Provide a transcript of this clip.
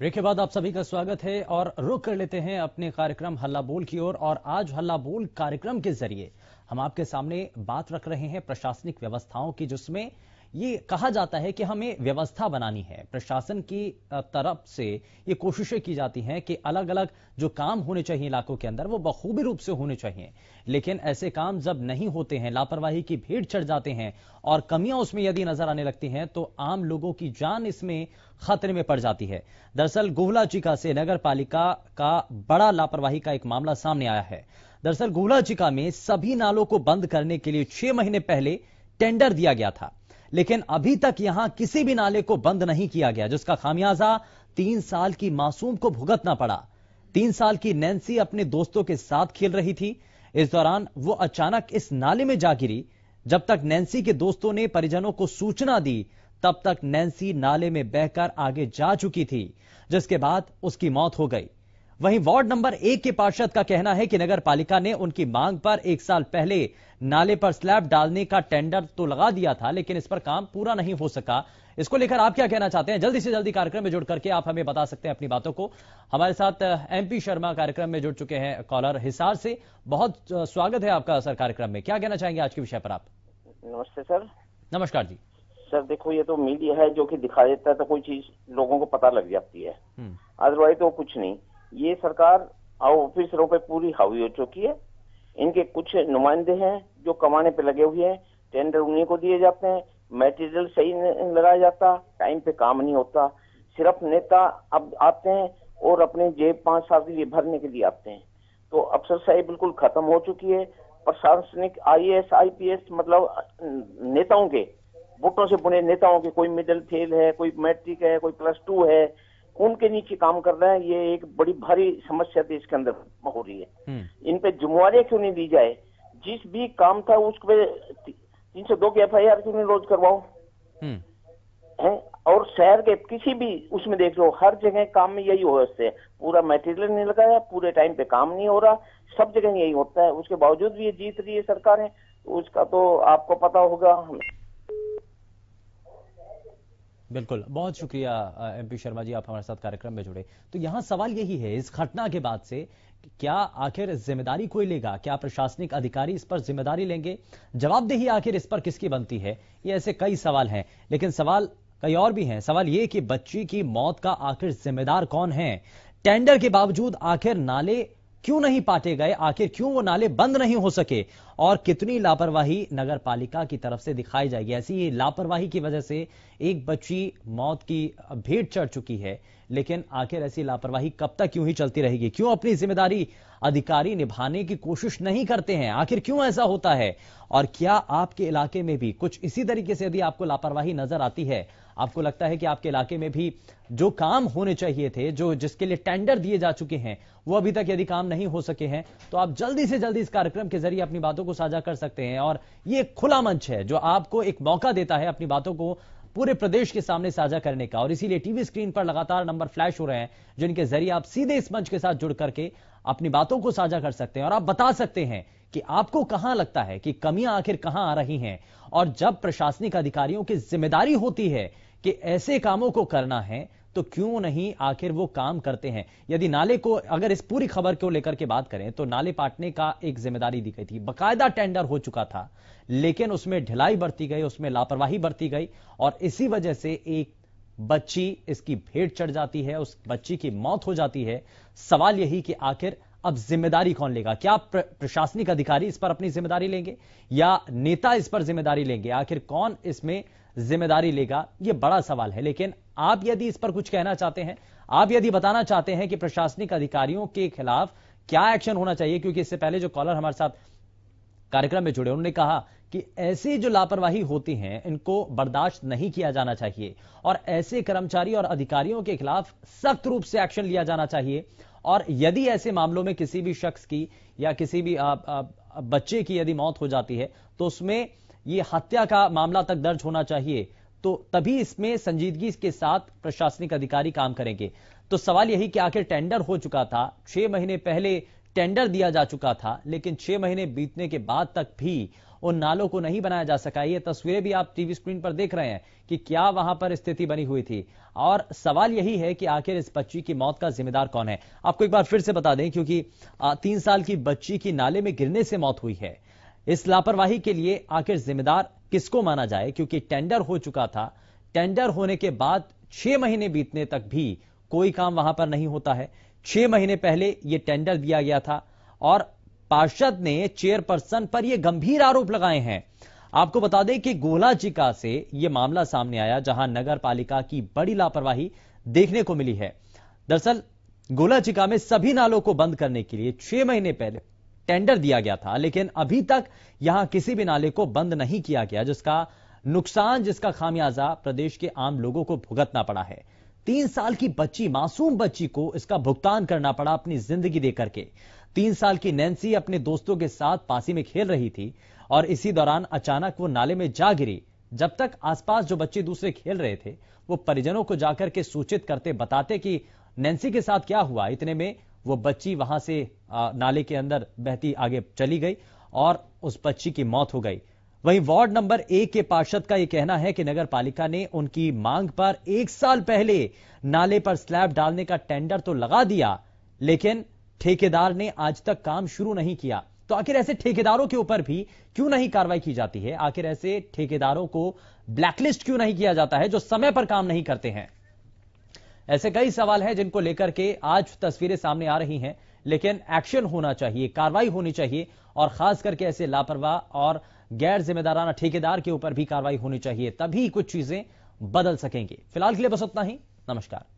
Break के बाद आप सभी का स्वागत है और रुक कर लेते हैं अपने कार्यक्रम हल्ला बोल की ओर और, और आज हल्ला बोल कार्यक्रम के जरिए हम आपके सामने बात रख रहे हैं प्रशासनिक व्यवस्थाओं की जिसमें ये कहा जाता है कि हमें व्यवस्था बनानी है प्रशासन की तरफ से ये कोशिशें की जाती हैं कि अलग अलग जो काम होने चाहिए इलाकों के अंदर वो बखूबी रूप से होने चाहिए लेकिन ऐसे काम जब नहीं होते हैं लापरवाही की भीड़ चढ़ जाते हैं और कमियां उसमें यदि नजर आने लगती हैं तो आम लोगों की जान इसमें खतरे में पड़ जाती है दरअसल गोहलाचिका से नगर पालिका का बड़ा लापरवाही का एक मामला सामने आया है दरअसल गोहलाचिका में सभी नालों को बंद करने के लिए छह महीने पहले टेंडर दिया गया था लेकिन अभी तक यहां किसी भी नाले को बंद नहीं किया गया जिसका खामियाजा तीन साल की मासूम को भुगतना पड़ा तीन साल की नैन्सी अपने दोस्तों के साथ खेल रही थी इस दौरान वो अचानक इस नाले में जा गिरी जब तक नैन्सी के दोस्तों ने परिजनों को सूचना दी तब तक नैन्सी नाले में बहकर आगे जा चुकी थी जिसके बाद उसकी मौत हो गई वहीं वार्ड नंबर एक के पार्षद का कहना है कि नगर पालिका ने उनकी मांग पर एक साल पहले नाले पर स्लैब डालने का टेंडर तो लगा दिया था लेकिन इस पर काम पूरा नहीं हो सका इसको लेकर आप क्या कहना चाहते हैं जल्दी से जल्दी कार्यक्रम में जुड़ करके आप हमें बता सकते हैं अपनी बातों को हमारे साथ एमपी शर्मा कार्यक्रम में जुड़ चुके हैं कॉलर हिसार से बहुत स्वागत है आपका सर कार्यक्रम में क्या कहना चाहेंगे आज के विषय पर आप नमस्ते सर नमस्कार जी सर देखो ये तो मीडिया है जो कि दिखा देता है तो कोई चीज लोगों को पता लग जाती है अदरवाइज हम्म। तो कुछ नहीं ये सरकार ऑफिसरों पे पूरी हावी हो चुकी है इनके कुछ नुमाइंदे हैं जो कमाने पे लगे हुए हैं टेंडर उन्हीं को दिए जाते हैं मेटेरियल सही नहीं लगाया जाता टाइम पे काम नहीं होता सिर्फ नेता अब आते हैं और अपने जेब पांच साल के लिए भरने के लिए आते हैं तो अफसर शाही बिल्कुल खत्म हो चुकी है प्रशासनिक I S I P S मतलब नेताओं के वोटों से बुने नेताओं के कोई मिडिल फेल है कोई मैट्रिक है कोई प्लस टू है उनके नीचे काम कर रहे हैं ये एक बड़ी भारी समस्या देश तो के अंदर हो रही है हम्म। इन पे जुम्मे क्यों नहीं दी जाए जिस भी काम था उस पे तीन सौ दो की एफ आई आर क्यों नहीं रोज करवाओ हम्म। है और शहर के किसी भी उसमें देख लो हर जगह काम में यही होते हैं पूरा मटेरियल नहीं लगाया पूरे टाइम पे काम नहीं हो रहा सब जगह यही होता है उसके बावजूद भी ये जीत रही है सरकारें उसका तो आपको पता होगा बिल्कुल बहुत शुक्रिया एमपी शर्मा जी आप हमारे साथ कार्यक्रम में जुड़े तो यहां सवाल यही है इस घटना के बाद से क्या आखिर जिम्मेदारी कोई लेगा क्या प्रशासनिक अधिकारी इस पर जिम्मेदारी लेंगे जवाबदेही आखिर इस पर किसकी बनती है ये ऐसे कई सवाल हैं लेकिन सवाल कई और भी हैं सवाल ये कि बच्ची की मौत का आखिर जिम्मेदार कौन है टेंडर के बावजूद आखिर नाले क्यों नहीं पाटे गए आखिर क्यों वो नाले बंद नहीं हो सके और कितनी लापरवाही नगर पालिका की तरफ से दिखाई जाएगी ऐसी लापरवाही की वजह से एक बच्ची मौत की भेंट चढ़ चुकी है लेकिन आखिर ऐसी लापरवाही कब तक क्यों ही चलती रहेगी क्यों अपनी जिम्मेदारी अधिकारी निभाने की कोशिश नहीं करते हैं आखिर क्यों ऐसा होता है और क्या आपके इलाके में भी कुछ इसी तरीके से यदि आपको लापरवाही नजर आती है आपको लगता है कि आपके इलाके में भी जो काम होने चाहिए थे जो जिसके लिए टेंडर दिए जा चुके हैं वो अभी तक यदि काम नहीं हो सके हैं तो आप जल्दी से जल्दी इस कार्यक्रम के जरिए अपनी बातों को साझा कर सकते हैं और ये खुला मंच है जो आपको एक मौका देता है अपनी बातों को पूरे प्रदेश के सामने साझा करने का और इसीलिए टीवी स्क्रीन पर लगातार नंबर फ्लैश हो रहे हैं जिनके जरिए आप सीधे इस मंच के साथ जुड़ करके अपनी बातों को साझा कर सकते हैं और आप बता सकते हैं कि आपको कहां लगता है कि कमियां आखिर कहां आ रही हैं और जब प्रशासनिक अधिकारियों की जिम्मेदारी होती है कि ऐसे कामों को करना है तो क्यों नहीं आखिर वो काम करते हैं यदि नाले को अगर इस पूरी खबर को लेकर के बात करें तो नाले पाटने का एक जिम्मेदारी दी गई थी बकायदा टेंडर हो चुका था लेकिन उसमें ढिलाई बरती गई उसमें लापरवाही बरती गई और इसी वजह से एक बच्ची इसकी भेंट चढ़ जाती है उस बच्ची की मौत हो जाती है सवाल यही कि आखिर अब जिम्मेदारी कौन लेगा क्या प्रशासनिक अधिकारी इस पर अपनी जिम्मेदारी लेंगे या नेता इस पर जिम्मेदारी लेंगे आखिर कौन इसमें जिम्मेदारी लेगा यह बड़ा सवाल है लेकिन आप यदि इस पर कुछ कहना चाहते हैं आप यदि बताना चाहते हैं कि प्रशासनिक अधिकारियों के खिलाफ क्या एक्शन होना चाहिए क्योंकि इससे पहले जो कॉलर हमारे साथ कार्यक्रम में जुड़े उन्होंने कहा कि ऐसी जो लापरवाही होती है इनको बर्दाश्त नहीं किया जाना चाहिए और ऐसे कर्मचारी और अधिकारियों के खिलाफ सख्त रूप से एक्शन लिया जाना चाहिए और यदि ऐसे मामलों में किसी भी शख्स की या किसी भी आ, आ, बच्चे की यदि मौत हो जाती है तो उसमें ये हत्या का मामला तक दर्ज होना चाहिए तो तभी इसमें संजीदगी के साथ प्रशासनिक अधिकारी काम करेंगे तो सवाल यही कि आखिर टेंडर हो चुका था छह महीने पहले टेंडर दिया जा चुका था लेकिन छह महीने बीतने के बाद तक भी उन नालों को नहीं बनाया जा सका ये तस्वीरें भी आप टीवी स्क्रीन पर देख रहे हैं कि क्या वहां पर स्थिति बनी हुई थी और सवाल यही है कि आखिर इस बच्ची की मौत का जिम्मेदार कौन है आपको एक बार फिर से बता दें क्योंकि तीन साल की बच्ची की नाले में गिरने से मौत हुई है इस लापरवाही के लिए आखिर जिम्मेदार किसको माना जाए क्योंकि टेंडर हो चुका था टेंडर होने के बाद छह महीने बीतने तक भी कोई काम वहां पर नहीं होता है छह महीने पहले यह टेंडर दिया गया था और पार्षद ने चेयरपर्सन पर यह गंभीर आरोप लगाए हैं आपको बता दें कि गोला जिका से यह मामला सामने आया जहां नगर पालिका की बड़ी लापरवाही देखने को मिली है दरअसल गोला जिका में सभी नालों को बंद करने के लिए छह महीने पहले टेंडर दिया गया था लेकिन अभी तक यहां किसी भी नाले को बंद नहीं किया गया जिसका नुकसान जिसका खामियाजा प्रदेश के आम लोगों को भुगतना पड़ा है तीन साल की बच्ची मासूम बच्ची को इसका भुगतान करना पड़ा अपनी जिंदगी देकर के तीन साल की नैन्सी अपने दोस्तों के साथ पासी में खेल रही थी और इसी दौरान अचानक वो नाले में जा गिरी जब तक आसपास जो बच्चे दूसरे खेल रहे थे वो परिजनों को जाकर के सूचित करते बताते कि नैन्सी के साथ क्या हुआ इतने में वो बच्ची वहां से नाले के अंदर बहती आगे चली गई और उस बच्ची की मौत हो गई वहीं वार्ड नंबर एक के पार्षद का यह कहना है कि नगर पालिका ने उनकी मांग पर एक साल पहले नाले पर स्लैब डालने का टेंडर तो लगा दिया लेकिन ठेकेदार ने आज तक काम शुरू नहीं किया तो आखिर ऐसे ठेकेदारों के ऊपर भी क्यों नहीं कार्रवाई की जाती है आखिर ऐसे ठेकेदारों को ब्लैकलिस्ट क्यों नहीं किया जाता है जो समय पर काम नहीं करते हैं ऐसे कई सवाल हैं जिनको लेकर के आज तस्वीरें सामने आ रही हैं लेकिन एक्शन होना चाहिए कार्रवाई होनी चाहिए और खास करके ऐसे लापरवाह और गैर जिम्मेदाराना ठेकेदार के ऊपर भी कार्रवाई होनी चाहिए तभी कुछ चीजें बदल सकेंगी फिलहाल के लिए बस उतना ही नमस्कार